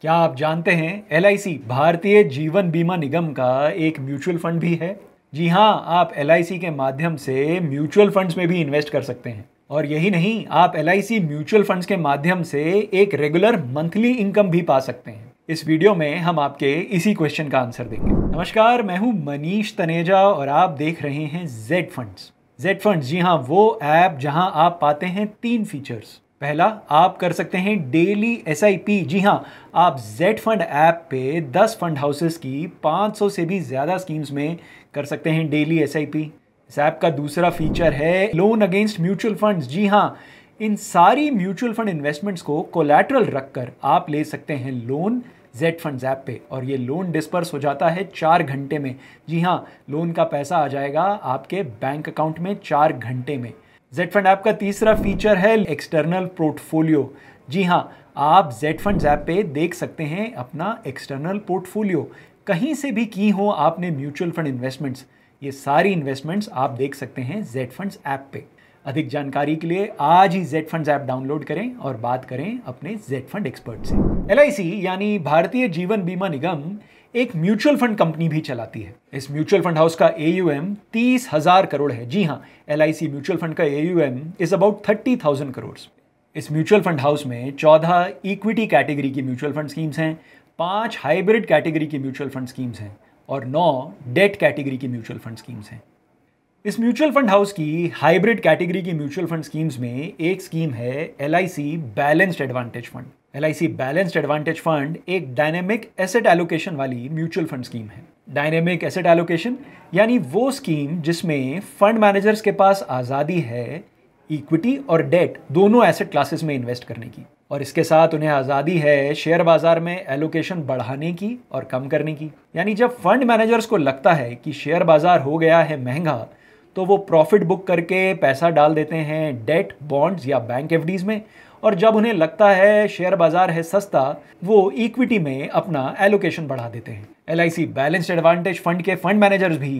क्या आप जानते हैं एल भारतीय जीवन बीमा निगम का एक म्यूचुअल फंड भी है जी हाँ आप एल के माध्यम से म्यूचुअल फंड्स में भी इन्वेस्ट कर सकते हैं और यही नहीं आप एल म्यूचुअल फंड्स के माध्यम से एक रेगुलर मंथली इनकम भी पा सकते हैं इस वीडियो में हम आपके इसी क्वेश्चन का आंसर देंगे नमस्कार मैं हूँ मनीष तनेजा और आप देख रहे हैं जेड फंड्स जेड फंड्स जी हाँ वो ऐप जहाँ आप पाते हैं तीन फीचर्स पहला आप कर सकते हैं डेली एस जी हाँ आप जेड फंड ऐप पे 10 फंड हाउसेस की 500 से भी ज़्यादा स्कीम्स में कर सकते हैं डेली एस इस ऐप का दूसरा फीचर है लोन अगेंस्ट म्यूचुअल फंड्स जी हाँ इन सारी म्यूचुअल फंड इन्वेस्टमेंट्स को कोलेट्रल रखकर आप ले सकते हैं लोन जेड फंड ऐप पे और ये लोन डिस्पर्स हो जाता है चार घंटे में जी हाँ लोन का पैसा आ जाएगा आपके बैंक अकाउंट में चार घंटे में जेड फंड ऐप का तीसरा फीचर है एक्सटर्नल पोर्टफोलियो जी हाँ आप जेड फंड ऐप पे देख सकते हैं अपना एक्सटर्नल पोर्टफोलियो कहीं से भी की हो आपने म्यूचुअल फंड इन्वेस्टमेंट्स ये सारी इन्वेस्टमेंट्स आप देख सकते हैं जेड फंड्स ऐप पे अधिक जानकारी के लिए आज ही जेड फंड ऐप डाउनलोड करें और बात करें अपने जेड फंड एक्सपर्ट से एल यानी भारतीय जीवन बीमा निगम एक म्यूचुअल फंड कंपनी भी चलाती है इस म्यूचुअल फंड हाउस का एयूएम तीस हजार करोड़ है जी हाँ एल म्यूचुअल फंड का AUM is about thirty thousand crore इस म्यूचुअल फंड हाउस में चौदह इक्विटी कैटेगरी की म्यूचुअल फंड स्कीम्स हैं पांच हाइब्रिड कैटेगरी की म्यूचुअल फंड स्कीम्स हैं और नौ डेट कैटेगरी की म्यूचुअल फंड स्कीम्स हैं इस म्यूचुअल फंड हाउस की हाइब्रिड कैटेगरी की म्यूचुअल फंड स्कीम्स में एक स्कीम है L balanced advantage fund L balanced advantage fund एक डायनेमिक एसेट एलोकेशन वाली म्यूचुअल फंड स्कीम है डायनेमिक एसेट एलोकेशन यानी वो स्कीम जिसमें फंड मैनेजर्स के पास आज़ादी है इक्विटी और डेट दोनों एसेट क्लासेस में इन्वेस्ट करने की और इसके साथ उन्हें आज़ादी है शेयर बाज़ार में एलोकेशन बढ़ाने की और कम करने की यानी जब फंड मैनेजर्स को लगता है कि शेयर बाज़ार हो गया है महंगा तो वो प्रॉफिट बुक करके पैसा डाल देते हैं डेट बॉन्ड्स या बैंक एफ में और जब उन्हें लगता है शेयर बाजार है सस्ता वो इक्विटी में अपना एलोकेशन बढ़ा देते हैं L I C balanced advantage fund के फंड मैनेजर्स भी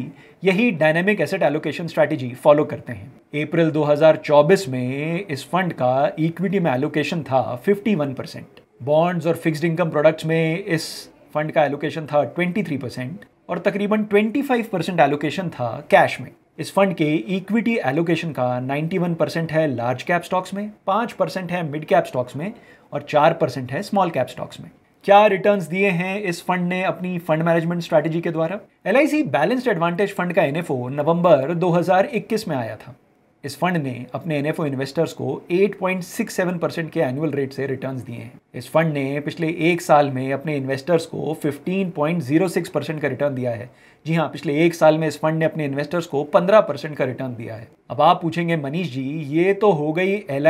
यही dynamic asset allocation strategy follow करते हैं अप्रैल 2024 में इस फंड का इक्विटी में एलोकेशन था 51 परसेंट बॉन्ड्स और फिक्स्ड इनकम प्रोडक्ट्स में इस फंड का एलोकेशन था 23 परसेंट और तकरीबन 25 परसेंट एलोकेशन था कैश में इस फंड के इक्विटी एलोकेशन का 91 परसेंट है लार्ज कैप स्टॉक्स में 5 परसेंट है मिड कैप स्टॉक्स में और 4 परसेंट है स्मॉल कैप स्टॉक्स में क्या रिटर्न्स दिए हैं इस फंड ने अपनी फंड मैनेजमेंट स्ट्रैटेजी के द्वारा एल बैलेंस्ड एडवांटेज फंड का एन नवंबर 2021 में आया था इस फंड ने अपने एन इन्वेस्टर्स को 8.67 परसेंट के एनुअल रेट से रिटर्न्स दिए हैं इस फंड ने पिछले एक साल में अपने इन्वेस्टर्स को 15.06 परसेंट का रिटर्न दिया है जी हाँ पिछले एक साल में इस फंड ने अपने इन्वेस्टर्स को 15 परसेंट का रिटर्न दिया है अब आप पूछेंगे मनीष जी ये तो हो गई एल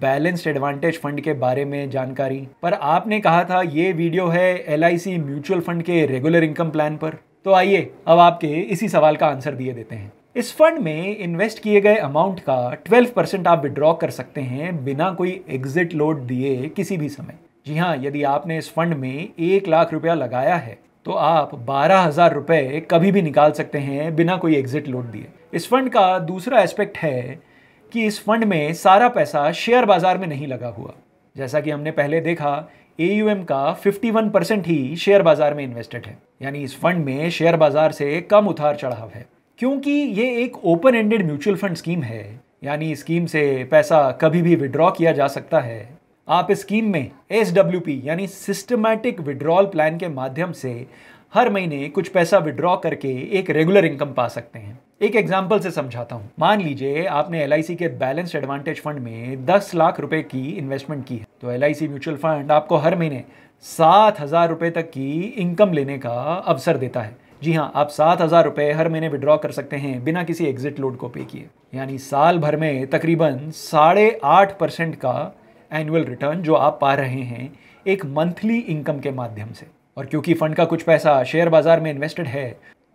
बैलेंस्ड एडवांटेज फंड के बारे में जानकारी पर आपने कहा था ये वीडियो है एल म्यूचुअल फंड के रेगुलर इनकम प्लान पर तो आइए अब आपके इसी सवाल का आंसर दिए देते हैं इस फंड में इन्वेस्ट किए गए अमाउंट का 12 परसेंट आप विड्रॉ कर सकते हैं बिना कोई एग्जिट लोड दिए किसी भी समय जी हाँ यदि आपने इस फंड में एक लाख रुपया लगाया है तो आप बारह हज़ार रुपये कभी भी निकाल सकते हैं बिना कोई एग्जिट लोड दिए इस फंड का दूसरा एस्पेक्ट है कि इस फंड में सारा पैसा शेयर बाज़ार में नहीं लगा हुआ जैसा कि हमने पहले देखा ए का 51 परसेंट ही शेयर बाज़ार में इन्वेस्टेड है यानी इस फंड में शेयर बाज़ार से कम उतार चढ़ाव है क्योंकि ये एक open ended mutual fund scheme है यानी स्कीम से पैसा कभी भी विड्रॉ किया जा सकता है आप इस स्कीम में एस यानी सिस्टमैटिक विड्रॉल प्लान के माध्यम से हर महीने कुछ पैसा विड्रॉ करके एक रेगुलर इनकम पा सकते हैं एक एग्जाम्पल से समझाता हूँ मान लीजिए आपने एल के बैलेंस्ड एडवांटेज फंड में दस लाख रुपए की इन्वेस्टमेंट की है तो एल म्यूचुअल फंड आपको हर महीने सात हजार रुपए तक की इनकम लेने का अवसर देता है जी हाँ आप सात हज़ार रुपये हर महीने विड्रॉ कर सकते हैं बिना किसी एग्जिट लोड को पे किए यानी साल भर में तकरीबन साढ़े आठ परसेंट का एनुअल रिटर्न जो आप पा रहे हैं एक मंथली इनकम के माध्यम से और क्योंकि फ़ंड का कुछ पैसा शेयर बाज़ार में इन्वेस्टेड है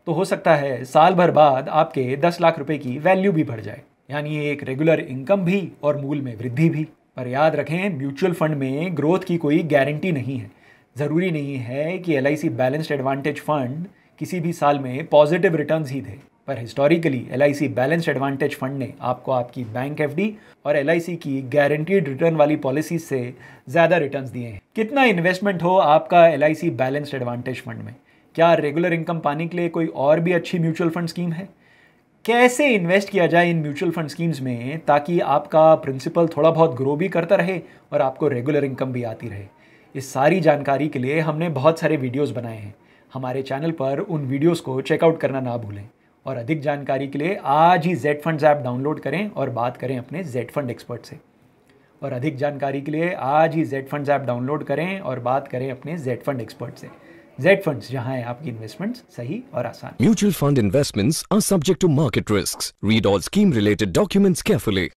तो हो सकता है साल भर बाद आपके दस लाख रुपये की वैल्यू भी बढ़ जाए यानी एक रेगुलर इनकम भी और मूल में वृद्धि भी पर याद रखें म्यूचुअल फंड में ग्रोथ की कोई गारंटी नहीं है ज़रूरी नहीं है कि एल बैलेंस्ड एडवांटेज फ़ंड किसी भी साल में पॉजिटिव रिटर्न ही थे पर historically L I C balance advantage fund ने आपको आपकी बैंक एफ डी और एल आई सी की गारंटीड रिटर्न वाली पॉलिसी से ज़्यादा रिटर्न दिए हैं कितना इन्वेस्टमेंट हो आपका L I C balanced advantage fund में क्या रेगुलर इनकम पाने के लिए कोई और भी अच्छी म्यूचुअल फंड स्कीम है कैसे इन्वेस्ट किया जाए इन म्यूचुअल फंड स्कीम्स में ताकि आपका प्रिंसिपल थोड़ा बहुत ग्रो भी करता रहे और आपको रेगुलर इनकम भी आती रहे इस सारी जानकारी के लिए हमने बहुत सारे वीडियोज़ बनाए हैं हमारे चैनल पर उन वीडियोस को चेकआउट करना ना भूलें और अधिक जानकारी के लिए आज ही जेड फंड ऐप डाउनलोड करें और बात करें अपने जेड फंड एक्सपर्ट से और अधिक जानकारी के लिए आज ही जेड फंड ऐप डाउनलोड करें और बात करें अपने जेड फंड एक्सपर्ट से जेड फंड जहाँ है आपकी इन्वेस्टमेंट सही और आसान mutual fund investments are subject to market risk read all scheme related documents carefully